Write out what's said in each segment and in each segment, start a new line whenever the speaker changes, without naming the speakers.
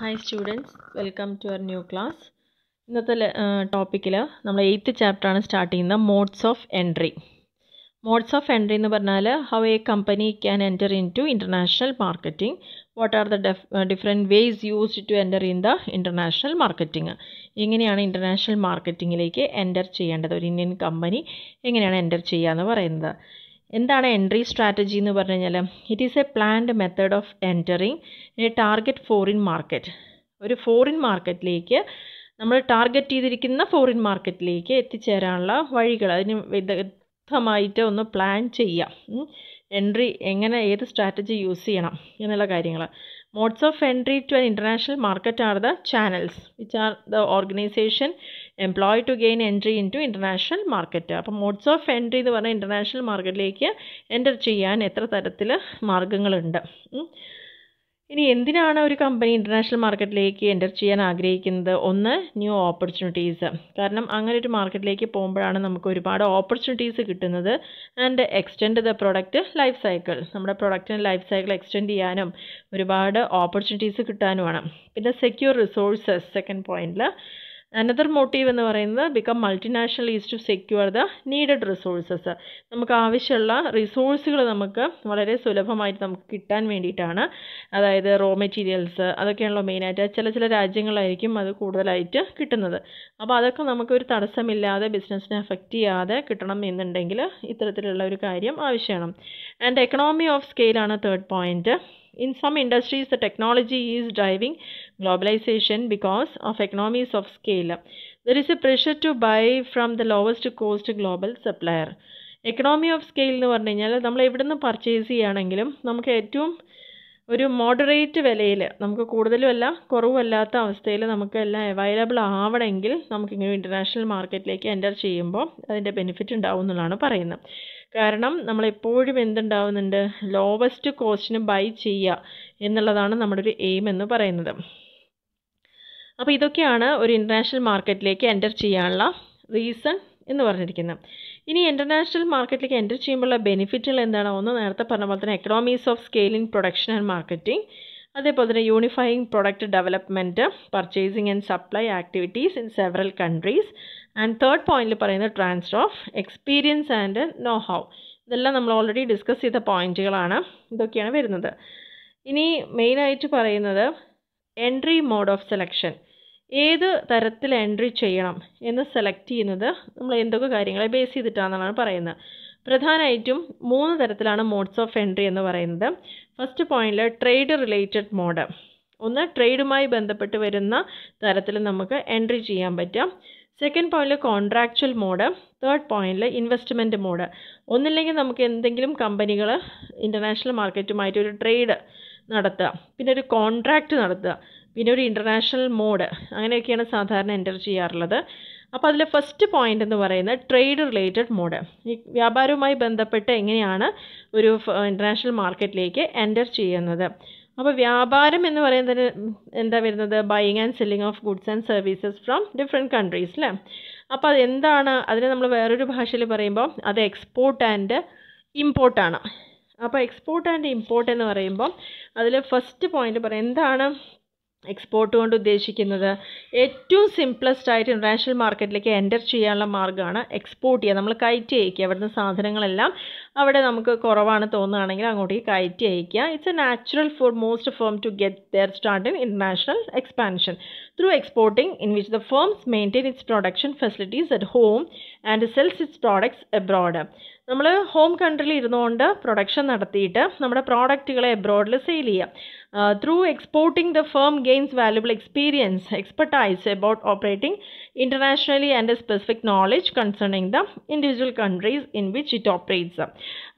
Hi students welcome to our new class ഇന്നത്തെ ടോപ്പിക്കിൽ നമ്മൾ എയ്ത്ത് ചാപ്റ്ററാണ് സ്റ്റാർട്ട് ചെയ്യുന്നത് modes of entry modes of entry എന്ന് പറഞ്ഞാൽ how a company can enter into international marketing what are the different ways used to enter in the international marketing എങ്ങനെയാണ് international മാർക്കറ്റിങ്ങിലേക്ക് enter ചെയ്യേണ്ടത് ഒരു Indian company എങ്ങനെയാണ് enter ചെയ്യുക എന്ന് പറയുന്നത് എന്താണ് എൻട്രി സ്ട്രാറ്റജി എന്ന് പറഞ്ഞു കഴിഞ്ഞാൽ it is a planned method of entering a target foreign market ഒരു ഫോറിൻ മാർക്കറ്റിലേക്ക് നമ്മൾ ടാർഗറ്റ് ചെയ്തിരിക്കുന്ന ഫോറിൻ മാർക്കറ്റിലേക്ക് എത്തിച്ചേരാനുള്ള വഴികൾ അതിന് വിദഗ്ധമായിട്ട് ഒന്ന് പ്ലാൻ ചെയ്യാം എൻട്രി എങ്ങനെ ഏത് സ്ട്രാറ്റജി യൂസ് ചെയ്യണം എന്നുള്ള കാര്യങ്ങൾ modes of entry to an international market are the channels which are the organization employ to gain entry into international market അപ്പോൾ മോഡ്സ് ഓഫ് എൻട്രി എന്ന് പറഞ്ഞാൽ ഇൻ്റർനാഷണൽ മാർക്കറ്റിലേക്ക് എൻ്റർ ചെയ്യാൻ എത്ര തരത്തിൽ മാർഗങ്ങളുണ്ട് ഇനി എന്തിനാണ് ഒരു കമ്പനി ഇൻ്റർനാഷണൽ മാർക്കറ്റിലേക്ക് എൻ്റർ ചെയ്യാൻ ആഗ്രഹിക്കുന്നത് ഒന്ന് ന്യൂ ഓപ്പർച്യൂണിറ്റീസ് കാരണം അങ്ങനെ ഒരു മാർക്കറ്റിലേക്ക് പോകുമ്പോഴാണ് നമുക്ക് ഒരുപാട് ഓപ്പർച്യൂണിറ്റീസ് കിട്ടുന്നത് and extend the product life cycle നമ്മുടെ പ്രൊഡക്റ്റിന് ലൈഫ് സൈക്കിൾ എക്സ്റ്റെൻഡ് ചെയ്യാനും ഒരുപാട് ഓപ്പർച്യൂണിറ്റീസ് കിട്ടാനുമാണ് പിന്നെ സെക്യൂർ റിസോഴ്സസ് സെക്കൻഡ് പോയിന്റിൽ അനദർ മോട്ടീവ് എന്ന് പറയുന്നത് become multinational is to secure the needed resources നമുക്ക് ആവശ്യമുള്ള റിസോഴ്സുകൾ നമുക്ക് വളരെ സുലഭമായിട്ട് നമുക്ക് കിട്ടാൻ വേണ്ടിയിട്ടാണ് അതായത് റോ മെറ്റീരിയൽസ് അതൊക്കെയാണല്ലോ മെയിനായിട്ട് ചില ചില രാജ്യങ്ങളായിരിക്കും അത് കൂടുതലായിട്ട് കിട്ടുന്നത് അപ്പോൾ അതൊക്കെ നമുക്കൊരു തടസ്സമില്ലാതെ ബിസിനസ്സിനെ അഫക്റ്റ് ചെയ്യാതെ കിട്ടണം എന്നുണ്ടെങ്കിൽ ഇത്തരത്തിലുള്ള ഒരു കാര്യം ആവശ്യമാണ് ആൻഡ് എക്കണോമി ഓഫ് സ്കെയിലാണ് third point In some industries, the technology is driving globalization because of economies of scale. There is a pressure to buy from the lowest cost global supplier. Economy of scale എന്ന് പറഞ്ഞു കഴിഞ്ഞാൽ നമ്മൾ എവിടെ നിന്ന് purchase ചെയ്യുകയാണെങ്കിലും നമുക്ക് ഏറ്റവും ഒരു മോഡറേറ്റ് വിലയിൽ നമുക്ക് കൂടുതലും അല്ല കുറവുമല്ലാത്ത അവസ്ഥയിൽ നമുക്ക് എല്ലാം അവൈലബിൾ ആവണമെങ്കിൽ നമുക്കിങ്ങനെ ഇൻ്റർനാഷണൽ മാർക്കറ്റിലേക്ക് എൻ്റർ ചെയ്യുമ്പോൾ അതിൻ്റെ ബെനിഫിറ്റ് ഉണ്ടാവും എന്നുള്ളതാണ് പറയുന്നത് കാരണം നമ്മളെപ്പോഴും എന്തുണ്ടാവുന്നുണ്ട് ലോവസ്റ്റ് കോസ്റ്റിന് ബൈ ചെയ്യുക എന്നുള്ളതാണ് നമ്മുടെ ഒരു എയിം എന്ന് പറയുന്നത് അപ്പോൾ ഇതൊക്കെയാണ് ഒരു ഇൻ്റർനാഷണൽ മാർക്കറ്റിലേക്ക് എൻ്റർ ചെയ്യാനുള്ള റീസൺ എന്ന് പറഞ്ഞിരിക്കുന്നത് ഇനി ഇൻ്റർനാഷണൽ മാർക്കറ്റിലേക്ക് എൻ്റർ ചെയ്യുമ്പോഴുള്ള ബെനിഫിറ്റുകൾ എന്താണ് ഒന്ന് നേരത്തെ പറഞ്ഞ പോലെ തന്നെ economies of scale in production and marketing അതേപോലെ തന്നെ unifying product development purchasing and supply activities in several countries and third പോയിന്റിൽ പറയുന്നത് transfer of experience and know how ഇതെല്ലാം നമ്മൾ ഓൾറെഡി ഡിസ്കസ് ചെയ്ത പോയിന്റുകളാണ് ഇതൊക്കെയാണ് വരുന്നത് ഇനി മെയിനായിട്ട് പറയുന്നത് എൻട്രി മോഡ് ഓഫ് സെലക്ഷൻ ഏത് തരത്തിൽ എൻട്രി ചെയ്യണം എന്ന് സെലക്ട് ചെയ്യുന്നത് നമ്മൾ എന്തൊക്കെ കാര്യങ്ങളെ ബേസ് ചെയ്തിട്ടാണെന്നാണ് പറയുന്നത് പ്രധാനമായിട്ടും മൂന്ന് തരത്തിലാണ് മോഡ്സ് ഓഫ് എൻട്രി എന്ന് പറയുന്നത് ഫസ്റ്റ് പോയിന്റിൽ ട്രേഡ് റിലേറ്റഡ് മോഡ് ഒന്ന് ട്രേഡുമായി ബന്ധപ്പെട്ട് വരുന്ന തരത്തിൽ നമുക്ക് എൻട്രി ചെയ്യാൻ പറ്റും സെക്കൻഡ് പോയിന്റിൽ കോൺട്രാക്ച്വൽ മോഡ് തേർഡ് പോയിന്റിൽ ഇൻവെസ്റ്റ്മെൻറ്റ് മോഡ് ഒന്നില്ലെങ്കിൽ നമുക്ക് എന്തെങ്കിലും കമ്പനികൾ ഇൻ്റർനാഷണൽ മാർക്കറ്റുമായിട്ട് ഒരു ട്രേഡ് നടത്തുക പിന്നെ ഒരു കോൺട്രാക്റ്റ് നടത്തുക പിന്നെ ഒരു ഇൻ്റർനാഷണൽ മോഡ് അങ്ങനെയൊക്കെയാണ് സാധാരണ എൻ്റർ ചെയ്യാറുള്ളത് അപ്പോൾ അതിലെ ഫസ്റ്റ് പോയിന്റ് എന്ന് പറയുന്നത് ട്രേഡ് റിലേറ്റഡ് മോഡ് ഈ വ്യാപാരവുമായി ബന്ധപ്പെട്ട് എങ്ങനെയാണ് ഒരു ഇൻ്റർനാഷണൽ മാർക്കറ്റിലേക്ക് എൻ്റർ ചെയ്യുന്നത് അപ്പോൾ വ്യാപാരം എന്ന് പറയുന്നതിന് എന്താ വരുന്നത് buying and selling of goods and services from different countries അല്ലേ അപ്പോൾ അത് എന്താണ് അതിനെ നമ്മൾ വേറൊരു ഭാഷയിൽ പറയുമ്പോൾ അത് എക്സ്പോർട്ട് ആൻഡ് ഇമ്പോർട്ടാണ് അപ്പോൾ എക്സ്പോർട്ട് ആൻഡ് ഇമ്പോർട്ട് എന്ന് പറയുമ്പോൾ അതിൽ ഫസ്റ്റ് പോയിന്റ് പറയാം എന്താണ് എക്സ്പോർട്ട് കൊണ്ട് ഉദ്ദേശിക്കുന്നത് ഏറ്റവും സിംപ്ലസ്റ്റ് ആയിട്ട് ഇൻ്റർനാഷണൽ മാർക്കറ്റിലേക്ക് എൻ്റർ ചെയ്യാനുള്ള മാർഗ്ഗമാണ് എക്സ്പോർട്ട് ചെയ്യുക നമ്മൾ കയറ്റി അയക്കുക അവിടുന്ന് സാധനങ്ങളെല്ലാം അവിടെ നമുക്ക് കുറവാണ് തോന്നുകയാണെങ്കിൽ അങ്ങോട്ടേക്ക് കയറ്റി അയക്കുക it's a natural for most firm to get their start in international expansion through exporting in which the firms maintain its production facilities at home and sells its products abroad നമ്മൾ ഹോം കൺട്രിയിൽ ഇരുന്നുകൊണ്ട് production നടത്തിയിട്ട് നമ്മുടെ പ്രോഡക്റ്റുകളെ എബ്രോഡിൽ sale ചെയ്യുക through exporting, the firm gains valuable experience, expertise about operating internationally and a specific knowledge concerning the individual countries in which it operates.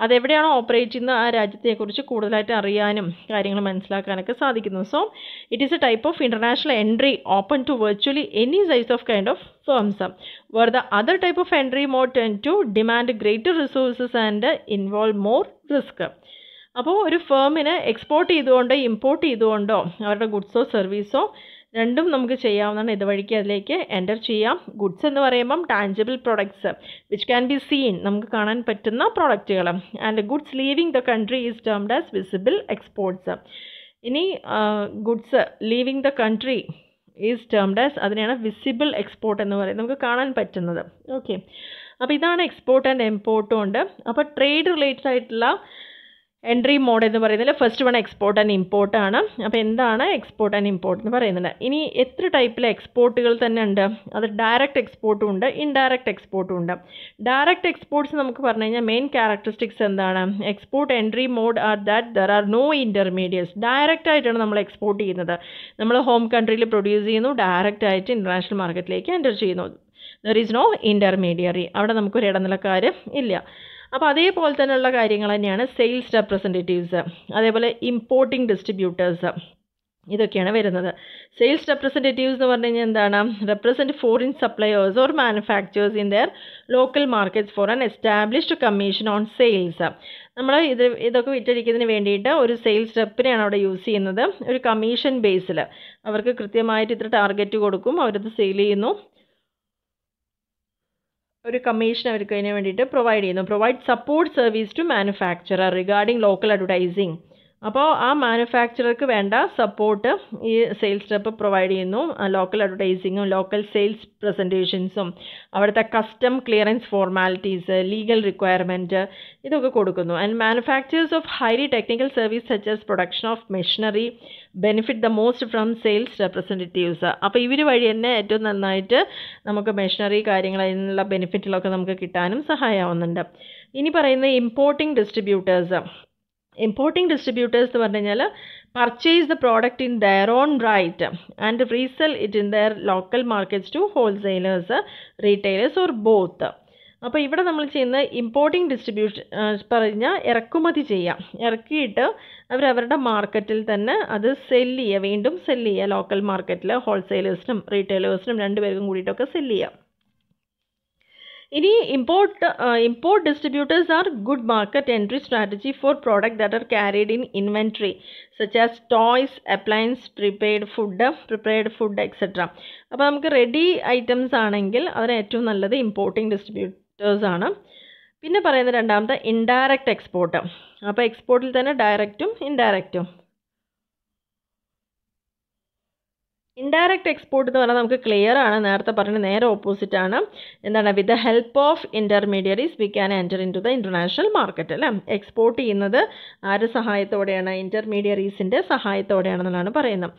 അതെവിടെയാണോ operate ചെയ്യുന്നത് ആ രാജ്യത്തെക്കുറിച്ച് കൂടുതലായിട്ട് അറിയാനും കാര്യങ്ങൾ മനസ്സിലാക്കാനൊക്കെ സാധിക്കുന്നു so it is a type of international entry open to virtually any size of kind of firms where the other type of entry more tend to demand greater resources and involve more risk. അപ്പോൾ ഒരു ഫേമിന് export ചെയ്തുകൊണ്ടോ import ചെയ്തുകൊണ്ടോ അവരുടെ ഗുഡ്സോ സർവീസോ രണ്ടും നമുക്ക് ചെയ്യാവുന്നതാണ് ഇതുവഴിക്ക് അതിലേക്ക് enter ചെയ്യാം goods എന്ന് പറയുമ്പം tangible products which can be seen നമുക്ക് കാണാൻ പറ്റുന്ന പ്രൊഡക്റ്റുകൾ and goods leaving the country is termed as visible exports ഇനി goods leaving the country is termed as അതിനെയാണ് വിസിബിൾ എക്സ്പോർട്ട് എന്ന് പറയുന്നത് നമുക്ക് കാണാൻ പറ്റുന്നത് ഓക്കെ അപ്പോൾ ഇതാണ് എക്സ്പോർട്ട് ആൻഡ് എംപോർട്ടും ഉണ്ട് അപ്പോൾ ട്രേഡ് റിലേറ്റഡ് ആയിട്ടുള്ള എൻട്രി മോഡ് എന്ന് പറയുന്നത് first one export and import ആണ് അപ്പോൾ എന്താണ് എക്സ്പോർട്ട് ആൻഡ് ഇമ്പോർട്ട് എന്ന് പറയുന്നത് ഇനി എത്ര ടൈപ്പിലെ എക്സ്പോർട്ടുകൾ തന്നെ ഉണ്ട് അത് ഡയറക്റ്റ് എക്സ്പോർട്ടും ഉണ്ട് ഇൻഡയറക്റ്റ് എക്സ്പോർട്ടും ഉണ്ട് ഡയറക്റ്റ് എക്സ്പോർട്ട്സ് നമുക്ക് പറഞ്ഞു കഴിഞ്ഞാൽ മെയിൻ ക്യാരക്ടറിസ്റ്റിക്സ് എന്താണ് export entry mode are that there are no intermediates direct ആയിട്ടാണ് നമ്മൾ എക്സ്പോർട്ട് ചെയ്യുന്നത് നമ്മൾ ഹോം കൺട്രിയിൽ പ്രൊഡ്യൂസ് ചെയ്യുന്നു ഡയറക്റ്റ് ആയിട്ട് ഇൻ്റർനാഷണൽ മാർക്കറ്റിലേക്ക് എൻ്റർ ചെയ്യുന്നു ദർ ഈസ് നോ ഇൻ്റർമീഡിയറി അവിടെ നമുക്കൊരു ഇടനിലക്കാർ ഇല്ല അപ്പോൾ അതേപോലെ തന്നെയുള്ള കാര്യങ്ങൾ തന്നെയാണ് സെയിൽസ് റെപ്രസെൻറ്റേറ്റീവ്സ് അതേപോലെ ഇമ്പോർട്ടിംഗ് ഡിസ്ട്രിബ്യൂട്ടേഴ്സ് ഇതൊക്കെയാണ് വരുന്നത് സെയിൽസ് റെപ്രസെൻറ്റേറ്റീവ്സ് എന്ന് പറഞ്ഞു കഴിഞ്ഞാൽ എന്താണ് represent foreign suppliers or manufacturers in their local markets for an established commission on sales നമ്മൾ ഇത് ഇതൊക്കെ വിറ്റഴിക്കുന്നതിന് വേണ്ടിയിട്ട് ഒരു സെയിൽസ് റെപ്പിനെയാണ് അവിടെ യൂസ് ചെയ്യുന്നത് ഒരു കമ്മീഷൻ ബേസിൽ അവർക്ക് കൃത്യമായിട്ട് ഇത്ര ടാർഗറ്റ് കൊടുക്കും അവരത് സെയിൽ ചെയ്യുന്നു ഒരു കമ്മീഷൻ അവർക്ക് അതിന് വേണ്ടിയിട്ട് പ്രൊവൈഡ് ചെയ്യുന്നു provide support service to manufacturer regarding local advertising അപ്പോൾ ആ മാനുഫാക്ചറർക്ക് വേണ്ട സപ്പോർട്ട് ഈ സെയിൽസ് റെപ്പ് പ്രൊവൈഡ് ചെയ്യുന്നു ലോക്കൽ അഡ്വർടൈസിങ്ങും ലോക്കൽ സെയിൽസ് പ്രസൻറ്റേഷൻസും അവിടുത്തെ custom clearance formalities legal requirement ഇതൊക്കെ കൊടുക്കുന്നു and manufacturers of highly technical service such as production of machinery benefit the most from sales representatives അപ്പോൾ ഇവർ വഴി തന്നെ ഏറ്റവും നന്നായിട്ട് നമുക്ക് മെഷീനറി കാര്യങ്ങൾ അതിനുള്ള ബെനിഫിറ്റിലൊക്കെ നമുക്ക് കിട്ടാനും സഹായമാവുന്നുണ്ട് ഇനി പറയുന്ന ഇമ്പോർട്ടിംഗ് ഡിസ്ട്രിബ്യൂട്ടേഴ്സ് ഇമ്പോർട്ടിംഗ് ഡിസ്ട്രിബ്യൂട്ടേഴ്സ് എന്ന് പറഞ്ഞു കഴിഞ്ഞാൽ purchase the product in their own right and resell it in their local markets to wholesalers retailers or both അപ്പോൾ ഇവിടെ നമ്മൾ ചെയ്യുന്ന ഇമ്പോർട്ടിംഗ് ഡിസ്ട്രിബ്യൂഷൻ പറഞ്ഞാൽ ഇറക്കുമതി ചെയ്യാം ഇറക്കിയിട്ട് അവരവരുടെ മാർക്കറ്റിൽ തന്നെ അത് സെല്ല് ചെയ്യുക വീണ്ടും സെല്ല് ചെയ്യുക ലോക്കൽ മാർക്കറ്റിൽ ഹോൾസെയിലേഴ്സിനും റീറ്റെയിലേഴ്സിനും രണ്ടുപേർക്കും കൂടിയിട്ടൊക്കെ സെല്ല് ചെയ്യാം ഇനി import import distributors are good market entry strategy for product that are carried in inventory such as toys appliance prepared food prepared food etcetera അപ്പോൾ നമുക്ക് റെഡി ഐറ്റംസ് ആണെങ്കിൽ അതിന് ഏറ്റവും നല്ലത് ഇമ്പോർട്ടിംഗ് ഡിസ്ട്രിബ്യൂട്ടേഴ്സ് ആണ് പിന്നെ പറയുന്ന രണ്ടാമത്തെ ഇൻഡയറക്റ്റ് എക്സ്പോർട്ട് അപ്പോൾ എക്സ്പോർട്ടിൽ തന്നെ ഡയറക്റ്റും ഇൻഡയറക്റ്റും ഇൻഡയറക്റ്റ് എക്സ്പോർട്ട് എന്ന് പറഞ്ഞാൽ നമുക്ക് ക്ലിയർ ആണ് നേരത്തെ പറഞ്ഞ നേരെ ഓപ്പോസിറ്റ് ആണ് എന്താണ് with the help of intermediaries we can enter into the international market അല്ലേ എക്സ്പോർട്ട് ചെയ്യുന്നത് ആരുടെ സഹായത്തോടെയാണ് ഇൻ്റർമീഡിയറീസിൻ്റെ സഹായത്തോടെയാണെന്നാണ് പറയുന്നത്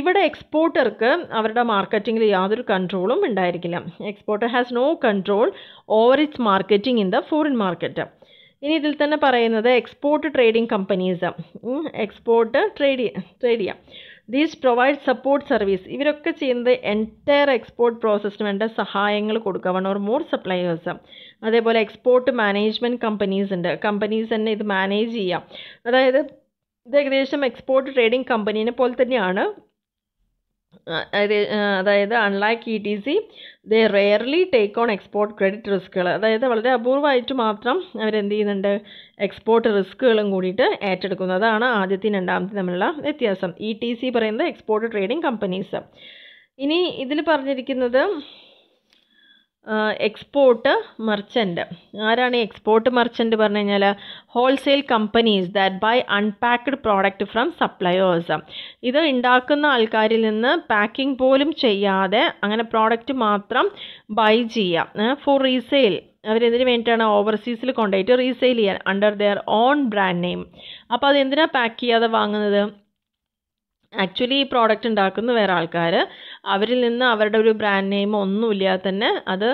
ഇവിടെ എക്സ്പോർട്ടർക്ക് അവരുടെ മാർക്കറ്റിങ്ങിൽ യാതൊരു കൺട്രോളും ഉണ്ടായിരിക്കില്ല exporter has no control over its marketing in the foreign market ഇനി ഇതിൽ തന്നെ പറയുന്നത് export trading companies export trade trade ചെയ്യാം ദീസ് പ്രൊവൈഡ് സപ്പോർട്ട് സർവീസ് ഇവരൊക്കെ ചെയ്യുന്നത് എൻറ്റയർ എക്സ്പോർട്ട് പ്രോസസ്സിന് വേണ്ട സഹായങ്ങൾ കൊടുക്കുക വൺ ഓർ മോർ സപ്ലയേഴ്സ് അതേപോലെ എക്സ്പോർട്ട് മാനേജ്മെൻറ്റ് കമ്പനീസ് ഉണ്ട് കമ്പനീസ് തന്നെ ഇത് മാനേജ് ചെയ്യാം അതായത് ഇത് ഏകദേശം എക്സ്പോർട്ട് ട്രേഡിംഗ് കമ്പനീനെ പോലെ തന്നെയാണ് അതായത് unlike E T C they rarely take on export credit റിസ്ക്കുകൾ അതായത് വളരെ അപൂർവമായിട്ട് മാത്രം അവരെന്ത് ചെയ്യുന്നുണ്ട് എക്സ്പോർട്ട് റിസ്ക്കുകളും കൂടിയിട്ട് ഏറ്റെടുക്കുന്നു അതാണ് ആദ്യത്തെയും രണ്ടാമത്തെയും തമ്മിലുള്ള വ്യത്യാസം ഇ ടി സി പറയുന്നത് എക്സ്പോർട്ട് ട്രേഡിംഗ് കമ്പനീസ് ഇനി ഇതിൽ പറഞ്ഞിരിക്കുന്നത് എക്സ്പോർട്ട് മർച്ചൻ്റ് ആരാണ് ഈ എക്സ്പോർട്ട് മർച്ചൻ്റ് പറഞ്ഞു കഴിഞ്ഞാൽ wholesale companies that buy unpacked product from suppliers ഇത് ഉണ്ടാക്കുന്ന ആൾക്കാരിൽ നിന്ന് പാക്കിംഗ് പോലും ചെയ്യാതെ അങ്ങനെ പ്രോഡക്റ്റ് മാത്രം ബൈ ചെയ്യാം ഫോർ റീസെയിൽ അവരെന്തിനു വേണ്ടിയിട്ടാണ് ഓവർസീസിൽ കൊണ്ടുപോയിട്ട് റീസെയിൽ ചെയ്യാൻ under their own brand name അപ്പോൾ അതെന്തിനാണ് പാക്ക് ചെയ്യാതെ വാങ്ങുന്നത് ആക്ച്വലി ഈ പ്രോഡക്റ്റ് ഉണ്ടാക്കുന്ന വേറെ ആൾക്കാർ അവരിൽ നിന്ന് അവരുടെ ഒരു ബ്രാൻഡ് നെയിം ഒന്നുമില്ലാതെ തന്നെ അത്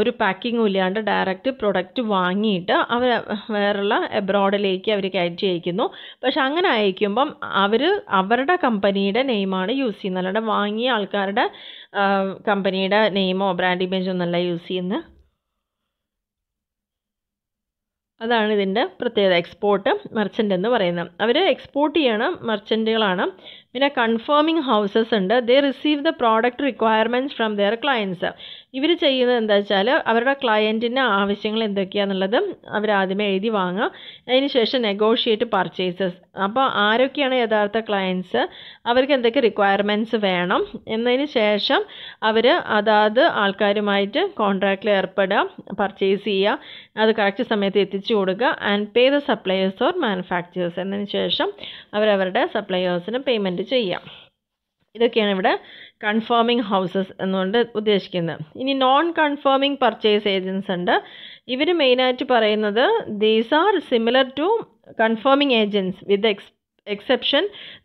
ഒരു പാക്കിങ്ങും ഇല്ലാണ്ട് ഡയറക്റ്റ് പ്രൊഡക്റ്റ് വാങ്ങിയിട്ട് അവർ വേറുള്ള എബ്രോഡിലേക്ക് അവർ കയറ്റി അയക്കുന്നു പക്ഷെ അങ്ങനെ അയക്കുമ്പം അവർ അവരുടെ കമ്പനിയുടെ നെയിമാണ് യൂസ് ചെയ്യുന്നത് അല്ലാണ്ട് വാങ്ങിയ ആൾക്കാരുടെ കമ്പനിയുടെ നെയിമോ ബ്രാൻഡ് ഇമേജോ ഒന്നല്ല യൂസ് ചെയ്യുന്നത് അതാണ് ഇതിൻ്റെ പ്രത്യേകത എക്സ്പോർട്ട് മർച്ചൻ്റ് എന്ന് പറയുന്നത് അവർ എക്സ്പോർട്ട് ചെയ്യണം മർച്ചൻ്റുകളാണ് പിന്നെ കൺഫേമിങ് ഹൗസസ് ഉണ്ട് they receive the product requirements from their clients ഇവർ ചെയ്യുന്നത് എന്താ വെച്ചാൽ അവരുടെ ക്ലയൻറ്റിൻ്റെ ആവശ്യങ്ങൾ എന്തൊക്കെയാണെന്നുള്ളത് ആദ്യമേ എഴുതി വാങ്ങുക അതിന് ശേഷം നെഗോഷിയേറ്റ് പർച്ചേസസ് അപ്പോൾ ആരൊക്കെയാണ് യഥാർത്ഥ ക്ലയൻസ് അവർക്ക് എന്തൊക്കെ റിക്വയർമെൻറ്റ്സ് വേണം എന്നതിന് ശേഷം അവർ അതാത് ആൾക്കാരുമായിട്ട് കോൺട്രാക്റ്റിൽ ഏർപ്പെടുക പർച്ചേസ് ചെയ്യുക അത് കറക്റ്റ് സമയത്ത് എത്തിച്ചു കൊടുക്കുക and pay the suppliers or manufacturers എന്നതിന് ശേഷം അവരവരുടെ സപ്ലയേഴ്സിന് പേയ്മെൻറ്റ് ചെയ്യാം ഇതൊക്കെയാണ് ഇവിടെ കൺഫേമിംഗ് ഹൗസസ് എന്നുകൊണ്ട് ഉദ്ദേശിക്കുന്നത് ഇനി നോൺ കൺഫേമിംഗ് പർച്ചേസ് ഏജൻസ് ഉണ്ട് ഇവർ മെയിനായിട്ട് പറയുന്നത് these are similar to confirming agents with ex exception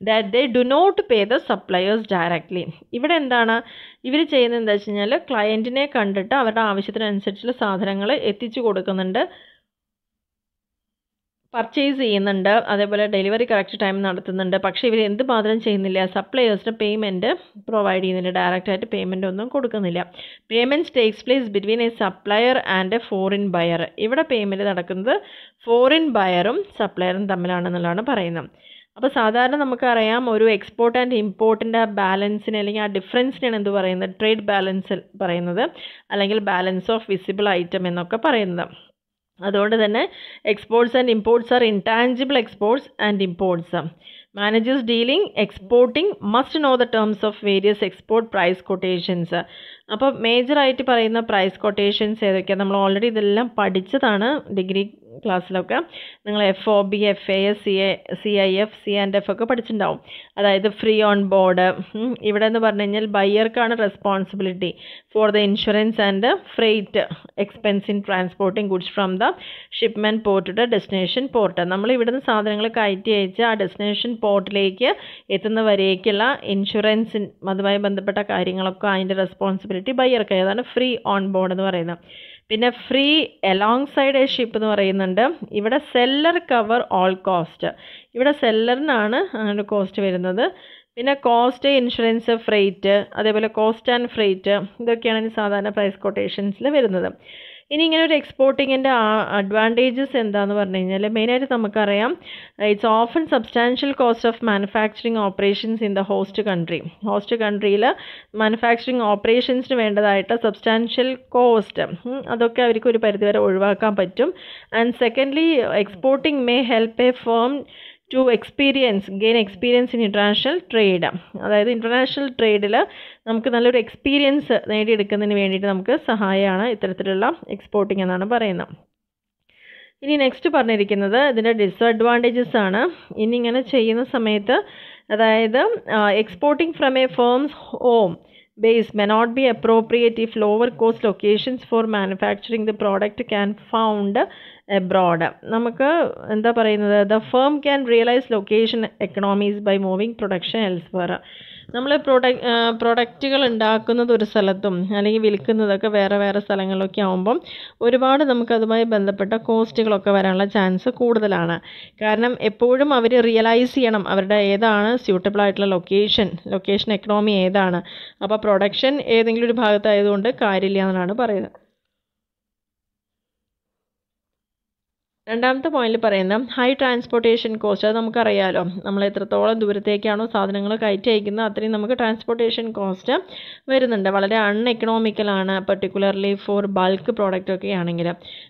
that they do not pay the suppliers directly ഇവിടെ എന്താണ് ഇവർ ചെയ്യുന്നത് എന്താ വെച്ച് കഴിഞ്ഞാൽ ക്ലയൻറ്റിനെ കണ്ടിട്ട് അവരുടെ ആവശ്യത്തിനനുസരിച്ചുള്ള സാധനങ്ങൾ എത്തിച്ചു കൊടുക്കുന്നുണ്ട് പർച്ചേസ് ചെയ്യുന്നുണ്ട് അതേപോലെ ഡെലിവറി കറക്റ്റ് ടൈം നടത്തുന്നുണ്ട് പക്ഷേ ഇവർ എന്ത് മാത്രം ചെയ്യുന്നില്ല സപ്ലൈയേഴ്സിന് പേയ്മെൻറ്റ് പ്രൊവൈഡ് ചെയ്യുന്നില്ല ഡയറക്റ്റായിട്ട് പേയ്മെൻറ്റ് ഒന്നും കൊടുക്കുന്നില്ല payments takes place between a supplier and a foreign buyer ഇവിടെ പേയ്മെൻറ്റ് നടക്കുന്നത് ഫോറിൻ ബയറും സപ്ലയറും തമ്മിലാണെന്നുള്ളതാണ് പറയുന്നത് അപ്പോൾ സാധാരണ നമുക്കറിയാം ഒരു എക്സ്പോർട്ട് ആൻഡ് ഇമ്പോർട്ടിൻ്റെ ആ ബാലൻസിനെ അല്ലെങ്കിൽ ആ ഡിഫറൻസിനാണ് എന്ത് പറയുന്നത് ട്രേഡ് ബാലൻസ് പറയുന്നത് അല്ലെങ്കിൽ ബാലൻസ് ഓഫ് വിസിബിൾ ഐറ്റം എന്നൊക്കെ പറയുന്നത് അതുകൊണ്ട് തന്നെ exports and imports are intangible exports and imports managers dealing exporting must know the terms of various export price quotations അപ്പോൾ മേജറായിട്ട് പറയുന്ന പ്രൈസ് കൊട്ടേഷൻസ് ഏതൊക്കെയാണ് നമ്മൾ ഓൾറെഡി ഇതെല്ലാം പഠിച്ചതാണ് ഡിഗ്രി ക്ലാസ്സിലൊക്കെ നിങ്ങൾ F O B F A S C A C I F C and F ഒക്കെ പഠിച്ചിട്ടുണ്ടാവും അതായത് ഫ്രീ ഓൺ ബോർഡ് ഇവിടെ എന്ന് പറഞ്ഞു കഴിഞ്ഞാൽ ബയ്യർക്കാണ് responsibility for the insurance and freight expense in transporting goods from the shipment port to destination port നമ്മൾ ഇവിടുന്ന് സാധനങ്ങൾ കയറ്റി അയച്ച് ആ ഡെസ്റ്റിനേഷൻ പോർട്ടിലേക്ക് എത്തുന്നവരേക്കുള്ള ഇൻഷുറൻസ് അതുമായി ബന്ധപ്പെട്ട കാര്യങ്ങളൊക്കെ അതിൻ്റെ റെസ്പോൺസിബിലിറ്റി ബയ്യർക്ക് അതാണ് ഫ്രീ ഓൺ ബോർഡ് എന്ന് പറയുന്നത് പിന്നെ free alongside a ship എന്ന് പറയുന്നുണ്ട് ഇവിടെ സെല്ലർ കവർ ഓൾ കോസ്റ്റ് ഇവിടെ സെല്ലറിനാണ് അങ്ങനെ കോസ്റ്റ് വരുന്നത് പിന്നെ കോസ്റ്റ് ഇൻഷുറൻസ് ഫ്രൈറ്റ് അതേപോലെ കോസ്റ്റ് ആൻഡ് ഫ്രൈറ്റ് ഇതൊക്കെയാണ് സാധാരണ പ്രൈസ് കൊട്ടേഷൻസിൽ വരുന്നത് ഇനി ഇങ്ങനെ ഒരു എക്സ്പോർട്ടിങ്ങിൻ്റെ അഡ്വാൻറ്റേജസ് എന്താന്ന് പറഞ്ഞു കഴിഞ്ഞാൽ മെയിനായിട്ട് നമുക്കറിയാം it's often substantial cost of manufacturing operations in the host country host കൺട്രിയിൽ മാനുഫാക്ചറിങ് ഓപ്പറേഷൻസിന് വേണ്ടതായിട്ട് സബ്സ്റ്റാൻഷ്യൽ കോസ്റ്റ് അതൊക്കെ അവർക്ക് ഒരു പരിധിവരെ ഒഴിവാക്കാൻ പറ്റും and secondly exporting may help a firm to experience gain experience in international trade അതായത് ഇൻ്റർനാഷണൽ ട്രേഡിൽ നമുക്ക് നല്ലൊരു എക്സ്പീരിയൻസ് നേടിയെടുക്കുന്നതിന് വേണ്ടിയിട്ട് നമുക്ക് സഹായമാണ് ഇത്തരത്തിലുള്ള എക്സ്പോർട്ടിംഗ് എന്നാണ് പറയുന്നത് ഇനി നെക്സ്റ്റ് പറഞ്ഞിരിക്കുന്നത് ഇതിൻ്റെ ഡിസ്അഡ്വാൻറ്റേജസ് ആണ് ഇനി ഇങ്ങനെ ചെയ്യുന്ന സമയത്ത് അതായത് exporting from a firm's home base may not be appropriate if lower cost locations for manufacturing the product can found abroad നമുക്ക് എന്താ പറയുന്നത് the firm can realise location economies by moving production elsewhere നമ്മൾ product പ്രൊഡക്റ്റുകൾ ഉണ്ടാക്കുന്നത് ഒരു സ്ഥലത്തും അല്ലെങ്കിൽ വിൽക്കുന്നതൊക്കെ വേറെ വേറെ സ്ഥലങ്ങളിലൊക്കെ ആകുമ്പം ഒരുപാട് നമുക്കതുമായി ബന്ധപ്പെട്ട കോസ്റ്റുകളൊക്കെ വരാനുള്ള ചാൻസ് കൂടുതലാണ് കാരണം എപ്പോഴും അവർ റിയലൈസ് ചെയ്യണം അവരുടെ ഏതാണ് സ്യൂട്ടബിൾ ആയിട്ടുള്ള ലൊക്കേഷൻ ലൊക്കേഷൻ എക്കണോമി ഏതാണ് അപ്പോൾ പ്രൊഡക്ഷൻ ഏതെങ്കിലും ഒരു ഭാഗത്തായതുകൊണ്ട് കാര്യമില്ല എന്നാണ് പറയുന്നത് രണ്ടാമത്തെ പോയിന്റിൽ പറയുന്നത് ഹൈ ട്രാൻസ്പോർട്ടേഷൻ കോസ്റ്റ് അത് നമുക്കറിയാലോ നമ്മൾ എത്രത്തോളം ദൂരത്തേക്കാണോ സാധനങ്ങൾ കയറ്റി അയക്കുന്നത് അത്രയും നമുക്ക് ട്രാൻസ്പോർട്ടേഷൻ കോസ്റ്റ് വരുന്നുണ്ട് വളരെ അൺ എക്കണോമിക്കലാണ് പെർട്ടിക്കുലർലി ഫോർ ബൾക്ക് പ്രോഡക്റ്റ് ഒക്കെ ആണെങ്കിൽ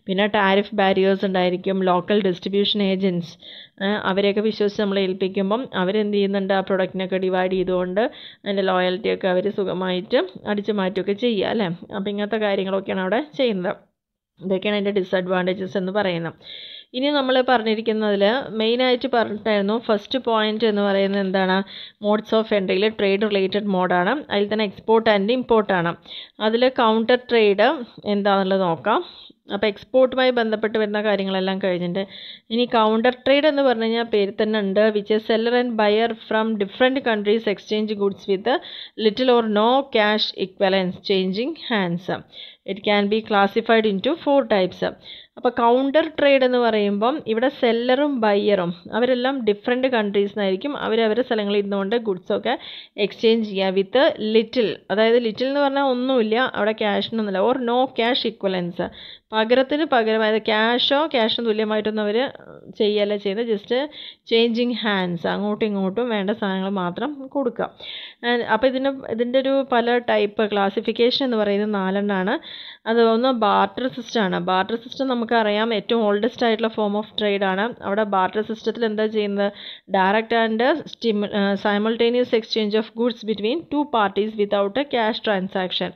പിന്നെ ടാരിഫ് ബാരിയേഴ്സ് ഉണ്ടായിരിക്കും ലോക്കൽ ഡിസ്ട്രിബ്യൂഷൻ ഏജൻസ് അവരെയൊക്കെ വിശ്വസിച്ച് നമ്മൾ ഏൽപ്പിക്കുമ്പം അവരെന്ത് ചെയ്യുന്നുണ്ട് ആ പ്രൊഡക്റ്റിനൊക്കെ ഡിവൈഡ് ചെയ്തുകൊണ്ട് അതിൻ്റെ ലോയൽറ്റിയൊക്കെ അവർ സുഖമായിട്ട് അടിച്ചു മാറ്റുകയൊക്കെ ചെയ്യുക അല്ലേ അപ്പം ഇങ്ങനത്തെ കാര്യങ്ങളൊക്കെയാണ് അവിടെ ചെയ്യുന്നത് ഇതൊക്കെയാണ് അതിൻ്റെ ഡിസഡ്വാൻറ്റേജസ് എന്ന് പറയുന്നത് ഇനി നമ്മൾ പറഞ്ഞിരിക്കുന്നതിൽ മെയിനായിട്ട് പറഞ്ഞിട്ടായിരുന്നു ഫസ്റ്റ് പോയിന്റ് എന്ന് പറയുന്നത് എന്താണ് മോഡ്സ് ഓഫ് എൻട്രിയിൽ ട്രേഡ് റിലേറ്റഡ് മോഡാണ് അതിൽ തന്നെ എക്സ്പോർട്ട് ആൻഡ് ഇമ്പോർട്ടാണ് അതിൽ കൗണ്ടർ ട്രേഡ് എന്താണെന്നുള്ളത് നോക്കാം അപ്പോൾ എക്സ്പോർട്ടുമായി ബന്ധപ്പെട്ട് വരുന്ന കാര്യങ്ങളെല്ലാം കഴിഞ്ഞിട്ടുണ്ട് ഇനി കൗണ്ടർ ട്രേഡ് എന്ന് പറഞ്ഞു കഴിഞ്ഞാൽ പേര് തന്നെ ഉണ്ട് which a seller and buyer from different countries exchange goods with little or no cash equivalence changing hands it can be classified into four types അപ്പോൾ കൗണ്ടർ ട്രേഡ് എന്ന് പറയുമ്പം ഇവിടെ സെല്ലറും ബയ്യറും അവരെല്ലാം ഡിഫറെൻ്റ് കൺട്രീസ് നിന്നായിരിക്കും അവരവരുടെ സ്ഥലങ്ങളിൽ ഇരുന്നുകൊണ്ട് ഗുഡ്സൊക്കെ എക്സ്ചേഞ്ച് ചെയ്യുക വിത്ത് ലിറ്റിൽ അതായത് ലിറ്റിൽ എന്ന് പറഞ്ഞാൽ ഒന്നുമില്ല അവിടെ ക്യാഷിനൊന്നുമില്ല ഓർ നോ ക്യാഷ് ഇക്വലൻസ് പകരത്തിന് പകരം അതായത് ക്യാഷോ ക്യാഷിന് തുല്യമായിട്ടൊന്നും അവർ ചെയ്യല്ല ചെയ്യുന്നത് ജസ്റ്റ് ചേഞ്ചിങ് ഹാൻഡ്സ് അങ്ങോട്ടും ഇങ്ങോട്ടും വേണ്ട സാധനങ്ങൾ മാത്രം കൊടുക്കുക അപ്പോൾ ഇതിന് ഇതിൻ്റെ ഒരു പല ടൈപ്പ് ക്ലാസിഫിക്കേഷൻ എന്ന് പറയുന്നത് നാലെണ്ണമാണ് അത് ഒന്ന് ബാർട്ടർ സിസ്റ്റമാണ് ബാർട്ടർ സിസ്റ്റം നമുക്കറിയാം ഏറ്റവും ഓൾഡസ്റ്റ് ആയിട്ടുള്ള ഫോം ഓഫ് ട്രേഡാണ് അവിടെ ബാർട്ടർ സിസ്റ്റത്തിൽ എന്താ ചെയ്യുന്നത് direct and stim simultaneous exchange of goods between two parties without a cash transaction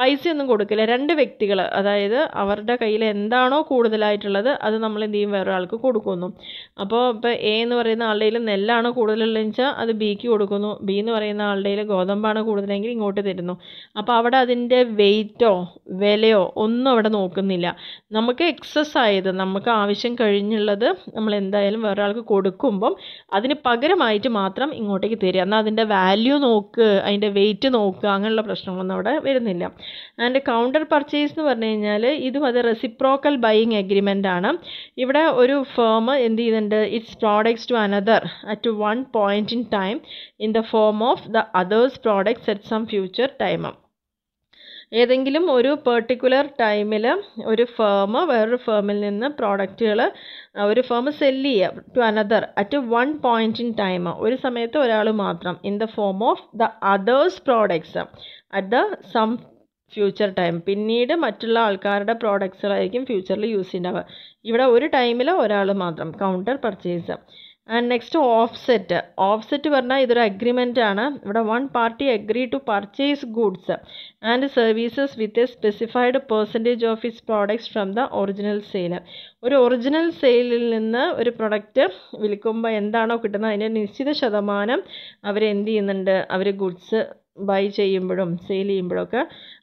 പൈസയൊന്നും കൊടുക്കില്ല രണ്ട് വ്യക്തികൾ അതായത് അവരുടെ കയ്യിൽ എന്താണോ കൂടുതലായിട്ടുള്ളത് അത് നമ്മൾ എന്ത് ചെയ്യും വേറൊരാൾക്ക് കൊടുക്കുന്നു അപ്പോൾ ഇപ്പോൾ എ എന്ന് പറയുന്ന ആളുടെ നെല്ലാണ് കൂടുതലുള്ളതെന്ന് വെച്ചാൽ അത് ബിക്ക് കൊടുക്കുന്നു ബി എന്ന് പറയുന്ന ആളുടെ ഗോതമ്പാണ് കൂടുതലെങ്കിൽ ഇങ്ങോട്ട് തരുന്നു അപ്പോൾ അവിടെ അതിൻ്റെ വെയിറ്റോ വിലയോ ഒന്നും അവിടെ നോക്കുന്നില്ല നമുക്ക് എക്സസ് ആയത് നമുക്ക് ആവശ്യം കഴിഞ്ഞുള്ളത് നമ്മൾ എന്തായാലും വേറൊരാൾക്ക് കൊടുക്കുമ്പം അതിന് പകരമായിട്ട് മാത്രം ഇങ്ങോട്ടേക്ക് തരിക എന്നാൽ അതിൻ്റെ വാല്യൂ നോക്ക് അതിൻ്റെ വെയിറ്റ് നോക്കുക അങ്ങനെയുള്ള പ്രശ്നങ്ങളൊന്നും അവിടെ വരുന്നില്ല ആൻഡ് കൗണ്ടർ പർച്ചേസ് എന്ന് പറഞ്ഞു കഴിഞ്ഞാൽ ഇതും അത് റെസിപ്രോക്കൽ ബൈയിങ് എഗ്രിമെൻ്റ് ആണ് ഇവിടെ ഒരു ഫേം എന്ത് ചെയ്യുന്നുണ്ട് its products to another at one point in time in the form of the others products at some future time ഏതെങ്കിലും ഒരു പെർട്ടിക്കുലർ ടൈമിൽ ഒരു ഫേം വേറൊരു ഫേമിൽ നിന്ന് പ്രോഡക്റ്റുകൾ ഒരു ഫേം സെല്ല് ചെയ്യുക to another at one point in time ഒരു സമയത്ത് ഒരാൾ മാത്രം in the form of the others products at the some future time പിന്നീട് മറ്റുള്ള ആൾക്കാരുടെ പ്രോഡക്ട്സുകളായിരിക്കും ഫ്യൂച്ചറിൽ യൂസ് ചെയ്യേണ്ടവ ഇവിടെ ഒരു ടൈമിൽ ഒരാൾ മാത്രം counter purchase and next offset offset പറഞ്ഞാൽ ഇതൊരു അഗ്രിമെൻ്റ് ആണ് ഇവിടെ one party agree to purchase goods and services with a specified percentage of its products from the original sale ഒരു ഒറിജിനൽ സെയിലിൽ നിന്ന് ഒരു പ്രൊഡക്റ്റ് വിൽക്കുമ്പോൾ എന്താണോ കിട്ടുന്നത് അതിൻ്റെ നിശ്ചിത ശതമാനം അവർ ചെയ്യുന്നുണ്ട് അവർ ഗുഡ്സ് ബൈ ചെയ്യുമ്പോഴും സെയിൽ ചെയ്യുമ്പോഴൊക്കെ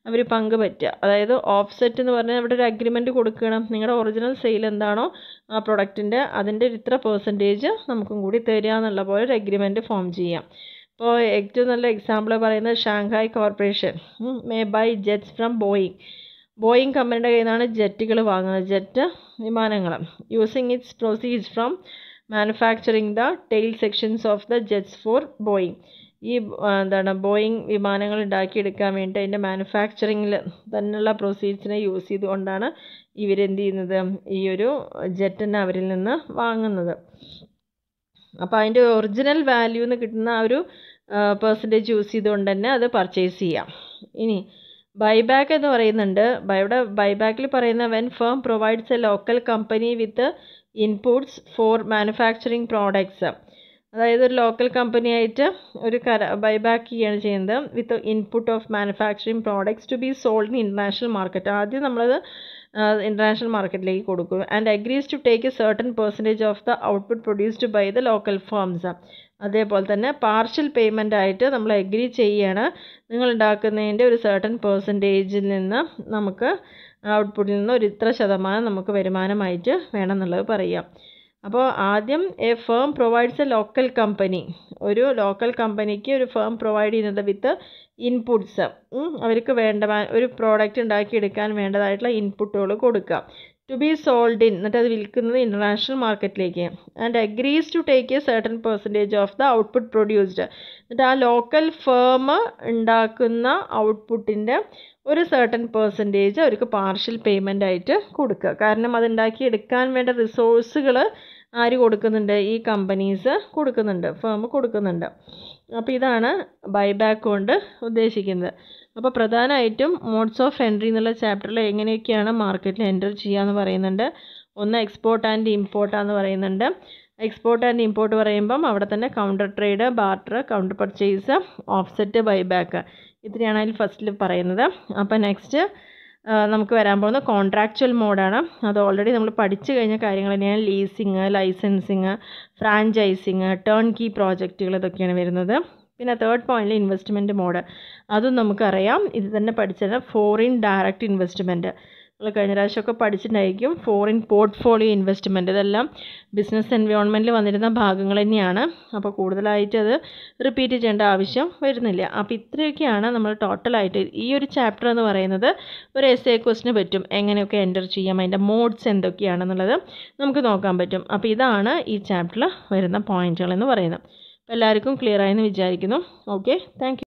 അവർ പങ്ക് പറ്റുക അതായത് ഓഫ്സെറ്റ് എന്ന് പറഞ്ഞാൽ അവിടെ ഒരു അഗ്രിമെൻറ്റ് കൊടുക്കണം നിങ്ങളുടെ ഒറിജിനൽ സെയിൽ എന്താണോ ആ പ്രൊഡക്റ്റിൻ്റെ അതിൻ്റെ ഇത്ര പെർസെൻറ്റേജ് നമുക്കും കൂടി തരിക എന്നുള്ള പോലെ ഒരു അഗ്രിമെൻറ്റ് ഫോം ചെയ്യാം ഇപ്പോൾ ഏറ്റവും നല്ല എക്സാമ്പിൾ പറയുന്നത് Shanghai corporation may buy jets from Boeing Boeing കമ്പനിയുടെ കയ്യിൽ നിന്നാണ് ജെറ്റുകൾ വാങ്ങുന്നത് ജെറ്റ് വിമാനങ്ങൾ using its proceeds from manufacturing the tail sections of the jets for Boeing ഈ എന്താണ് ബോയിങ് വിമാനങ്ങൾ ഉണ്ടാക്കിയെടുക്കാൻ വേണ്ടി അതിൻ്റെ മാനുഫാക്ചറിങ്ങിൽ തന്നെയുള്ള പ്രൊസീജിയറിനെ യൂസ് ചെയ്തുകൊണ്ടാണ് ഇവരെന്ത് ചെയ്യുന്നത് ഈ ഒരു ജെറ്റിനെ അവരിൽ നിന്ന് വാങ്ങുന്നത് അപ്പോൾ അതിൻ്റെ ഒറിജിനൽ വാല്യൂ എന്ന് കിട്ടുന്ന ആ ഒരു പെർസെൻറ്റേജ് യൂസ് ചെയ്തുകൊണ്ട് തന്നെ അത് പർച്ചേസ് ചെയ്യാം ഇനി ബൈബാക്ക് എന്ന് പറയുന്നുണ്ട് ഇവിടെ ബൈബാക്കിൽ പറയുന്ന when firm provides a local company with inputs for manufacturing products അതായത് ഒരു ലോക്കൽ കമ്പനിയായിട്ട് ഒരു കര ബൈബാക്ക് ചെയ്യുകയാണ് ചെയ്യുന്നത് with input of manufacturing products to be sold in international market ആദ്യം നമ്മളത് ഇൻ്റർനാഷണൽ മാർക്കറ്റിലേക്ക് കൊടുക്കും and agrees to take a certain percentage of the output produced by the local firms അതേപോലെ തന്നെ പാർഷ്യൽ പേയ്മെൻ്റ് ആയിട്ട് നമ്മൾ അഗ്രി ചെയ്യുകയാണ് നിങ്ങൾ ഉണ്ടാക്കുന്നതിൻ്റെ ഒരു സെർട്ടൺ പെർസെൻറ്റേജിൽ നിന്ന് നമുക്ക് ഔട്ട്പുട്ടിൽ നിന്ന് ഒരു ഇത്ര ശതമാനം നമുക്ക് വരുമാനമായിട്ട് വേണമെന്നുള്ളത് പറയാം അപ്പോൾ ആദ്യം a firm provides a local company ഒരു ലോക്കൽ കമ്പനിക്ക് ഒരു ഫേം പ്രൊവൈഡ് ചെയ്യുന്നത് വിത്ത് ഇൻപുട്സ് അവർക്ക് വേണ്ട ഒരു പ്രോഡക്റ്റ് ഉണ്ടാക്കിയെടുക്കാൻ വേണ്ടതായിട്ടുള്ള ഇൻപുട്ടുകൾ കൊടുക്കുക ടു ബി സോൾഡ് ഇൻ എന്നിട്ട് അത് വിൽക്കുന്നത് ഇൻ്റർനാഷണൽ മാർക്കറ്റിലേക്ക് and agrees to take a certain percentage of the output produced എന്നിട്ട് ആ ലോക്കൽ ഫേം ഉണ്ടാക്കുന്ന ഔട്ട്പുട്ടിൻ്റെ ഒരു സെർട്ടൺ പെർസെൻറ്റേജ് അവർക്ക് പാർഷ്യൽ പേയ്മെൻ്റ് ആയിട്ട് കൊടുക്കുക കാരണം അതുണ്ടാക്കി എടുക്കാൻ വേണ്ട റിസോഴ്സുകൾ ആര് കൊടുക്കുന്നുണ്ട് ഈ കമ്പനീസ് കൊടുക്കുന്നുണ്ട് ഫേം കൊടുക്കുന്നുണ്ട് അപ്പോൾ ഇതാണ് ബൈബാക്ക് കൊണ്ട് ഉദ്ദേശിക്കുന്നത് അപ്പോൾ പ്രധാനമായിട്ടും മോഡ്സ് ഓഫ് എൻട്രി എന്നുള്ള ചാപ്റ്ററിൽ എങ്ങനെയൊക്കെയാണ് മാർക്കറ്റിൽ എൻ്റർ എന്ന് പറയുന്നുണ്ട് ഒന്ന് എക്സ്പോർട്ട് ആൻഡ് ഇമ്പോർട്ട് എന്ന് പറയുന്നുണ്ട് എക്സ്പോർട്ട് ആൻഡ് ഇമ്പോർട്ട് പറയുമ്പം അവിടെ തന്നെ counter trade barter counter purchase offset buyback ഇത്രയാണ് അതിൽ ഫസ്റ്റിൽ പറയുന്നത് അപ്പോൾ നെക്സ്റ്റ് നമുക്ക് വരാൻ പോകുന്ന കോൺട്രാക്ച്വൽ മോഡാണ് അത് ഓൾറെഡി നമ്മൾ പഠിച്ചു കഴിഞ്ഞ കാര്യങ്ങൾ തന്നെയാണ് leasing licensing franchising turnkey പ്രോജക്റ്റുകൾ ഇതൊക്കെയാണ് വരുന്നത് പിന്നെ തേർഡ് പോയിന്റിൽ ഇൻവെസ്റ്റ്മെൻറ്റ് മോഡ് അതും നമുക്കറിയാം ഇത് തന്നെ പഠിച്ചത് ഫോറിൻ ഡയറക്റ്റ് ഇൻവെസ്റ്റ്മെൻറ്റ് നമ്മൾ കഴിഞ്ഞ പ്രാവശ്യമൊക്കെ പഠിച്ചിട്ടുണ്ടായിരിക്കും ഫോറിൻ പോർട്ട്ഫോളിയോ ഇൻവെസ്റ്റ്മെൻറ്റ് ഇതെല്ലാം ബിസിനസ് എൻവയോൺമെൻറ്റിൽ വന്നിരുന്ന ഭാഗങ്ങൾ തന്നെയാണ് അപ്പോൾ കൂടുതലായിട്ട് അത് റിപ്പീറ്റ് ചെയ്യേണ്ട ആവശ്യം വരുന്നില്ല അപ്പോൾ ഇത്രയൊക്കെയാണ് നമ്മൾ ടോട്ടലായിട്ട് ഈ ഒരു ചാപ്റ്റർ എന്ന് പറയുന്നത് ഒരു എസ് എ ക്വസ്റ്റിന് പറ്റും എങ്ങനെയൊക്കെ എൻ്റർ ചെയ്യാം അതിൻ്റെ മോഡ്സ് എന്തൊക്കെയാണെന്നുള്ളത് നമുക്ക് നോക്കാൻ പറ്റും അപ്പോൾ ഇതാണ് ഈ ചാപ്റ്ററിൽ വരുന്ന പോയിൻറ്റുകൾ എന്ന് പറയുന്നത് എല്ലാവർക്കും ക്ലിയർ ആയെന്ന് വിചാരിക്കുന്നു ഓക്കെ താങ്ക്